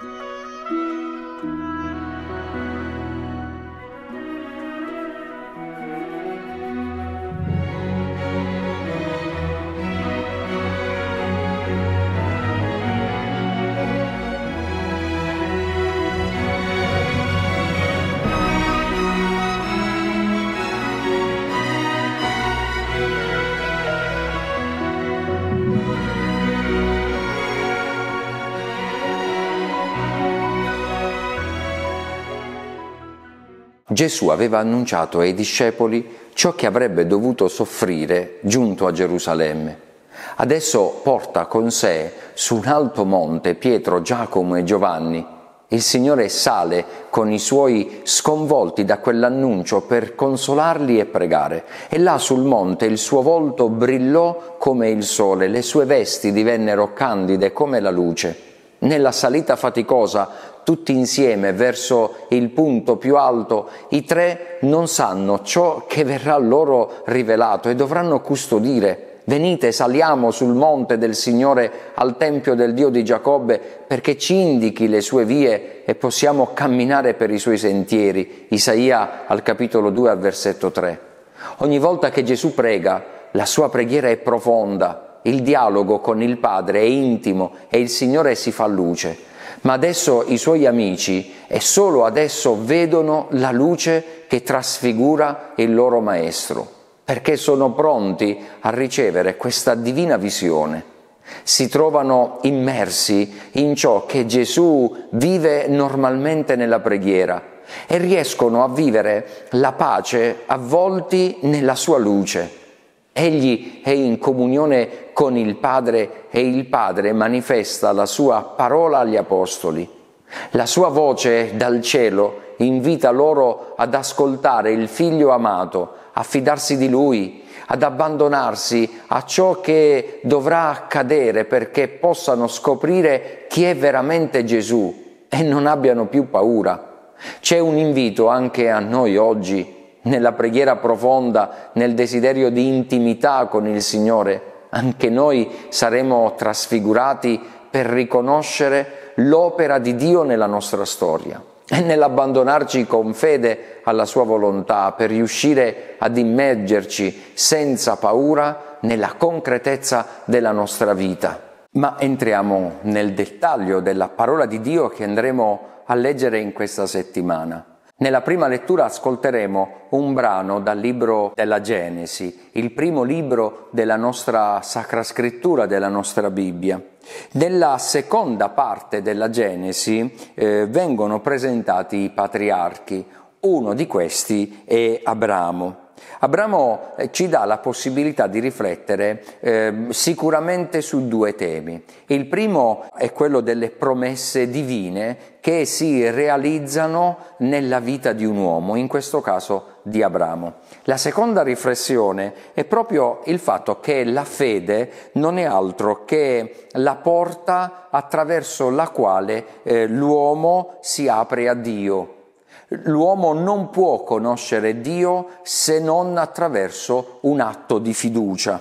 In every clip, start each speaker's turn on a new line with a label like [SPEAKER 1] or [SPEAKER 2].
[SPEAKER 1] Thank you. Gesù aveva annunciato ai discepoli ciò che avrebbe dovuto soffrire giunto a Gerusalemme. Adesso porta con sé su un alto monte Pietro, Giacomo e Giovanni. Il Signore sale con i suoi sconvolti da quell'annuncio per consolarli e pregare. E là sul monte il suo volto brillò come il sole, le sue vesti divennero candide come la luce. Nella salita faticosa tutti insieme verso il punto più alto, i tre non sanno ciò che verrà loro rivelato e dovranno custodire Venite, saliamo sul monte del Signore al Tempio del Dio di Giacobbe perché ci indichi le sue vie e possiamo camminare per i suoi sentieri. Isaia al capitolo 2 al versetto 3. Ogni volta che Gesù prega, la sua preghiera è profonda, il dialogo con il Padre è intimo e il Signore si fa luce ma adesso i suoi amici e solo adesso vedono la luce che trasfigura il loro maestro, perché sono pronti a ricevere questa divina visione. Si trovano immersi in ciò che Gesù vive normalmente nella preghiera e riescono a vivere la pace avvolti nella sua luce. Egli è in comunione con il Padre e il Padre manifesta la sua parola agli Apostoli. La sua voce dal cielo invita loro ad ascoltare il Figlio amato, a fidarsi di Lui, ad abbandonarsi a ciò che dovrà accadere perché possano scoprire chi è veramente Gesù e non abbiano più paura. C'è un invito anche a noi oggi nella preghiera profonda, nel desiderio di intimità con il Signore, anche noi saremo trasfigurati per riconoscere l'opera di Dio nella nostra storia e nell'abbandonarci con fede alla sua volontà per riuscire ad immergerci senza paura nella concretezza della nostra vita. Ma entriamo nel dettaglio della parola di Dio che andremo a leggere in questa settimana. Nella prima lettura ascolteremo un brano dal libro della Genesi, il primo libro della nostra Sacra Scrittura, della nostra Bibbia. Nella seconda parte della Genesi eh, vengono presentati i patriarchi, uno di questi è Abramo. Abramo eh, ci dà la possibilità di riflettere eh, sicuramente su due temi. Il primo è quello delle promesse divine che si realizzano nella vita di un uomo, in questo caso di Abramo. La seconda riflessione è proprio il fatto che la fede non è altro che la porta attraverso la quale eh, l'uomo si apre a Dio, L'uomo non può conoscere Dio se non attraverso un atto di fiducia.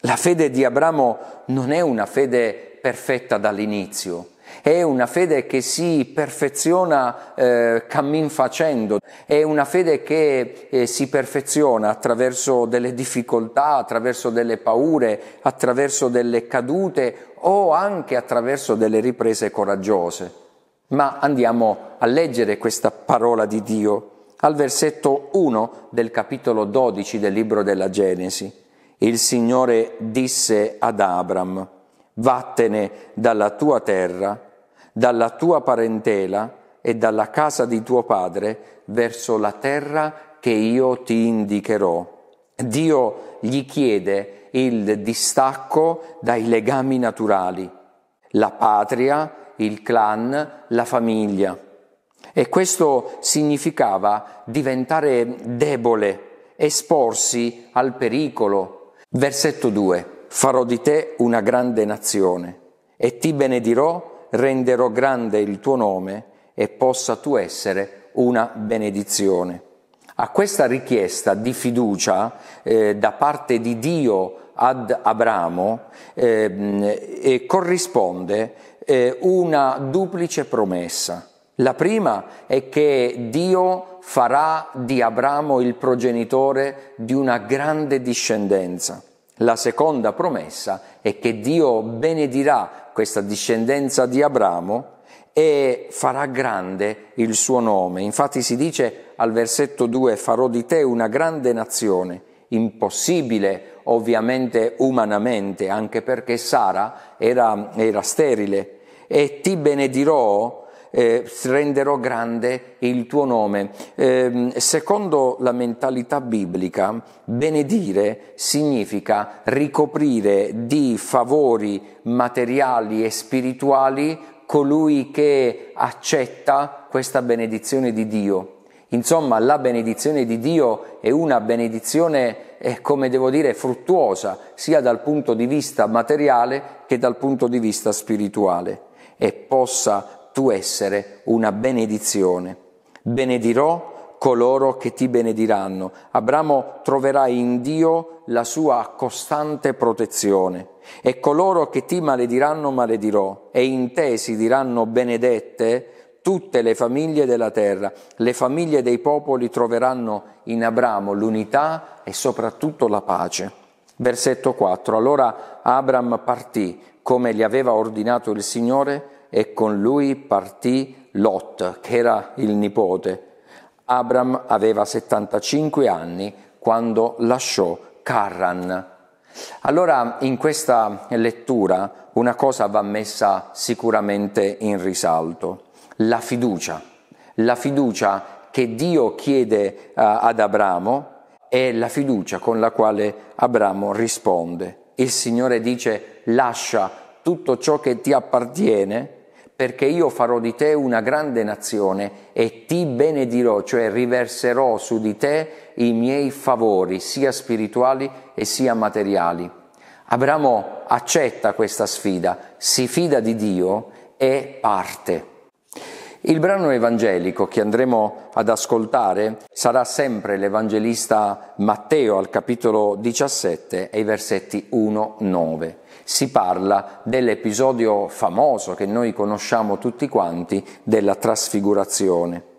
[SPEAKER 1] La fede di Abramo non è una fede perfetta dall'inizio, è una fede che si perfeziona eh, cammin facendo, è una fede che eh, si perfeziona attraverso delle difficoltà, attraverso delle paure, attraverso delle cadute o anche attraverso delle riprese coraggiose. Ma andiamo a leggere questa parola di Dio al versetto 1 del capitolo 12 del libro della Genesi. Il Signore disse ad Abram, vattene dalla tua terra, dalla tua parentela e dalla casa di tuo padre verso la terra che io ti indicherò. Dio gli chiede il distacco dai legami naturali, la patria, il clan, la famiglia. E questo significava diventare debole, esporsi al pericolo. Versetto 2. Farò di te una grande nazione e ti benedirò, renderò grande il tuo nome e possa tu essere una benedizione. A questa richiesta di fiducia eh, da parte di Dio ad Abramo eh, corrisponde eh, una duplice promessa. La prima è che Dio farà di Abramo il progenitore di una grande discendenza. La seconda promessa è che Dio benedirà questa discendenza di Abramo e farà grande il suo nome. Infatti si dice al versetto 2 farò di te una grande nazione, impossibile ovviamente umanamente, anche perché Sara era, era sterile, e ti benedirò eh, renderò grande il tuo nome. Eh, secondo la mentalità biblica, benedire significa ricoprire di favori materiali e spirituali colui che accetta questa benedizione di Dio. Insomma, la benedizione di Dio è una benedizione, eh, come devo dire, fruttuosa, sia dal punto di vista materiale che dal punto di vista spirituale. E possa tu essere una benedizione. Benedirò coloro che ti benediranno. Abramo troverà in Dio la sua costante protezione. E coloro che ti malediranno maledirò, e in te si diranno benedette, tutte le famiglie della terra, le famiglie dei popoli troveranno in Abramo l'unità e soprattutto la pace. Versetto 4. Allora Abram partì come gli aveva ordinato il Signore e con lui partì Lot, che era il nipote. Abram aveva 75 anni quando lasciò Carran. Allora in questa lettura una cosa va messa sicuramente in risalto la fiducia, la fiducia che Dio chiede eh, ad Abramo è la fiducia con la quale Abramo risponde. Il Signore dice lascia tutto ciò che ti appartiene perché io farò di te una grande nazione e ti benedirò, cioè riverserò su di te i miei favori, sia spirituali e sia materiali. Abramo accetta questa sfida, si fida di Dio e parte. Il brano evangelico che andremo ad ascoltare sarà sempre l'evangelista Matteo al capitolo 17 e i versetti 1-9. Si parla dell'episodio famoso che noi conosciamo tutti quanti della trasfigurazione.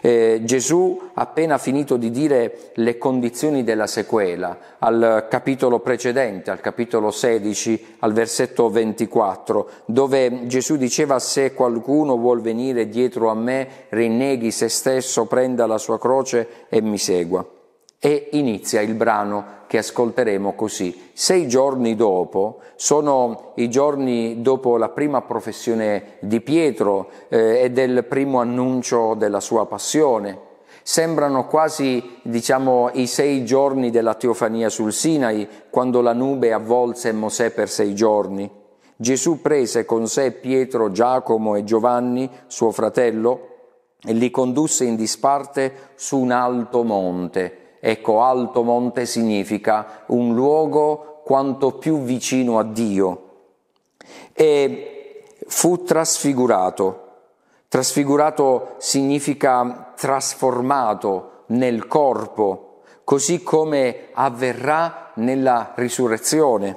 [SPEAKER 1] Eh, Gesù, appena finito di dire le condizioni della sequela, al capitolo precedente, al capitolo 16, al versetto 24, dove Gesù diceva se qualcuno vuol venire dietro a me, rinneghi se stesso, prenda la sua croce e mi segua e inizia il brano che ascolteremo così. Sei giorni dopo sono i giorni dopo la prima professione di Pietro eh, e del primo annuncio della sua passione. Sembrano quasi, diciamo, i sei giorni della teofania sul Sinai, quando la nube avvolse Mosè per sei giorni. Gesù prese con sé Pietro, Giacomo e Giovanni, suo fratello, e li condusse in disparte su un alto monte Ecco, alto monte significa un luogo quanto più vicino a Dio. E fu trasfigurato. Trasfigurato significa trasformato nel corpo, così come avverrà nella risurrezione.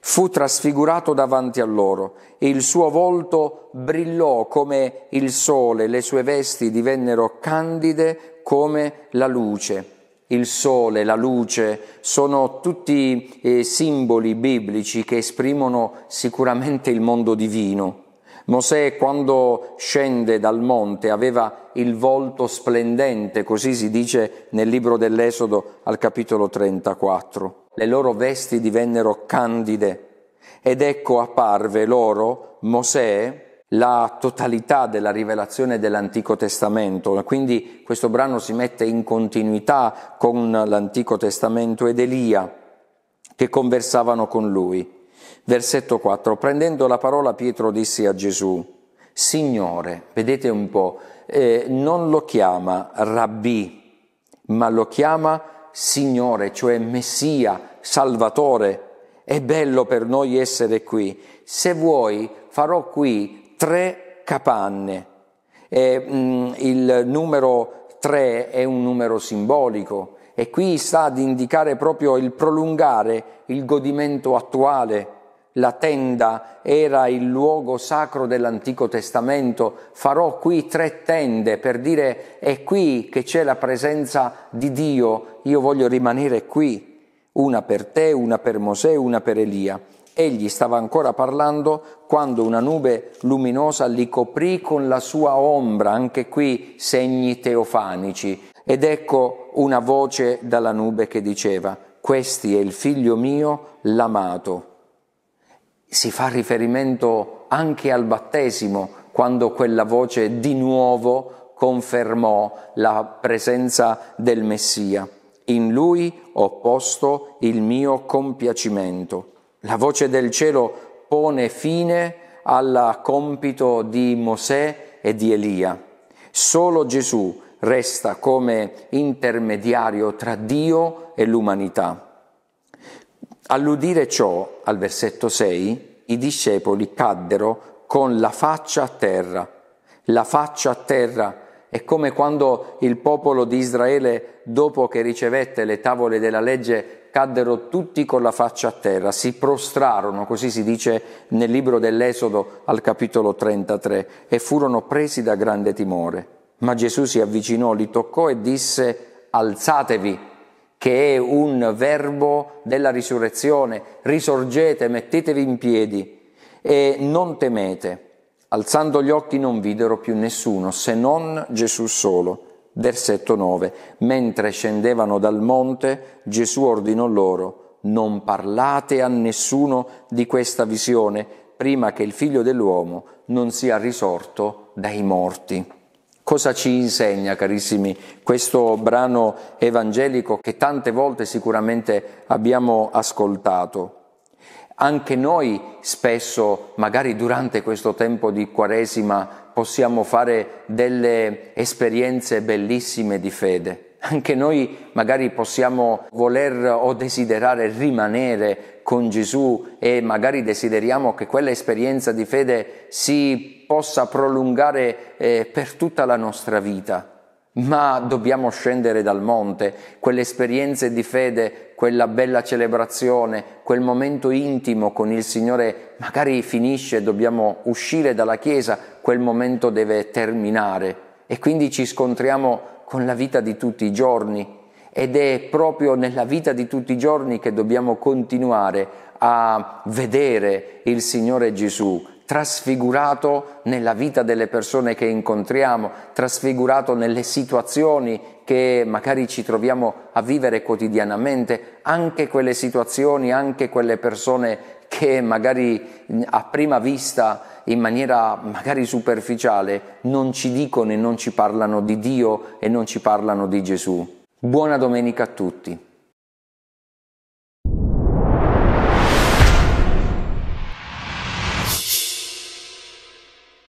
[SPEAKER 1] Fu trasfigurato davanti a loro e il suo volto brillò come il sole, le sue vesti divennero candide come la luce il sole, la luce, sono tutti eh, simboli biblici che esprimono sicuramente il mondo divino. Mosè quando scende dal monte aveva il volto splendente, così si dice nel libro dell'Esodo al capitolo 34. Le loro vesti divennero candide ed ecco apparve loro Mosè la totalità della rivelazione dell'Antico Testamento, quindi questo brano si mette in continuità con l'Antico Testamento ed Elia che conversavano con lui. Versetto 4. Prendendo la parola Pietro disse a Gesù, Signore, vedete un po', eh, non lo chiama rabbì, ma lo chiama Signore, cioè Messia, Salvatore. È bello per noi essere qui. Se vuoi, farò qui tre capanne. E, mh, mm, il numero tre è un numero simbolico e qui sta ad indicare proprio il prolungare il godimento attuale. La tenda era il luogo sacro dell'Antico Testamento. Farò qui tre tende per dire è qui che c'è la presenza di Dio, io voglio rimanere qui, una per te, una per Mosè, una per Elia. Egli stava ancora parlando quando una nube luminosa li coprì con la sua ombra, anche qui segni teofanici. Ed ecco una voce dalla nube che diceva, questi è il figlio mio, l'amato. Si fa riferimento anche al battesimo, quando quella voce di nuovo confermò la presenza del Messia. In lui ho posto il mio compiacimento. La voce del cielo pone fine al compito di Mosè e di Elia. Solo Gesù resta come intermediario tra Dio e l'umanità. All'udire ciò, al versetto 6, i discepoli caddero con la faccia a terra. La faccia a terra è come quando il popolo di Israele, dopo che ricevette le tavole della legge, caddero tutti con la faccia a terra, si prostrarono, così si dice nel libro dell'Esodo al capitolo 33, e furono presi da grande timore. Ma Gesù si avvicinò, li toccò e disse, alzatevi, che è un verbo della risurrezione, risorgete, mettetevi in piedi e non temete. Alzando gli occhi non videro più nessuno, se non Gesù solo. Versetto 9. Mentre scendevano dal monte, Gesù ordinò loro, non parlate a nessuno di questa visione prima che il figlio dell'uomo non sia risorto dai morti. Cosa ci insegna, carissimi, questo brano evangelico che tante volte sicuramente abbiamo ascoltato? Anche noi spesso, magari durante questo tempo di Quaresima, possiamo fare delle esperienze bellissime di fede. Anche noi magari possiamo voler o desiderare rimanere con Gesù e magari desideriamo che quell'esperienza di fede si possa prolungare eh, per tutta la nostra vita. Ma dobbiamo scendere dal monte, quelle esperienze di fede, quella bella celebrazione, quel momento intimo con il Signore magari finisce, dobbiamo uscire dalla Chiesa quel momento deve terminare e quindi ci scontriamo con la vita di tutti i giorni ed è proprio nella vita di tutti i giorni che dobbiamo continuare a vedere il Signore Gesù trasfigurato nella vita delle persone che incontriamo, trasfigurato nelle situazioni che magari ci troviamo a vivere quotidianamente, anche quelle situazioni, anche quelle persone che magari mm, a prima vista, in maniera magari superficiale, non ci dicono e non ci parlano di Dio e non ci parlano di Gesù. Buona domenica a tutti.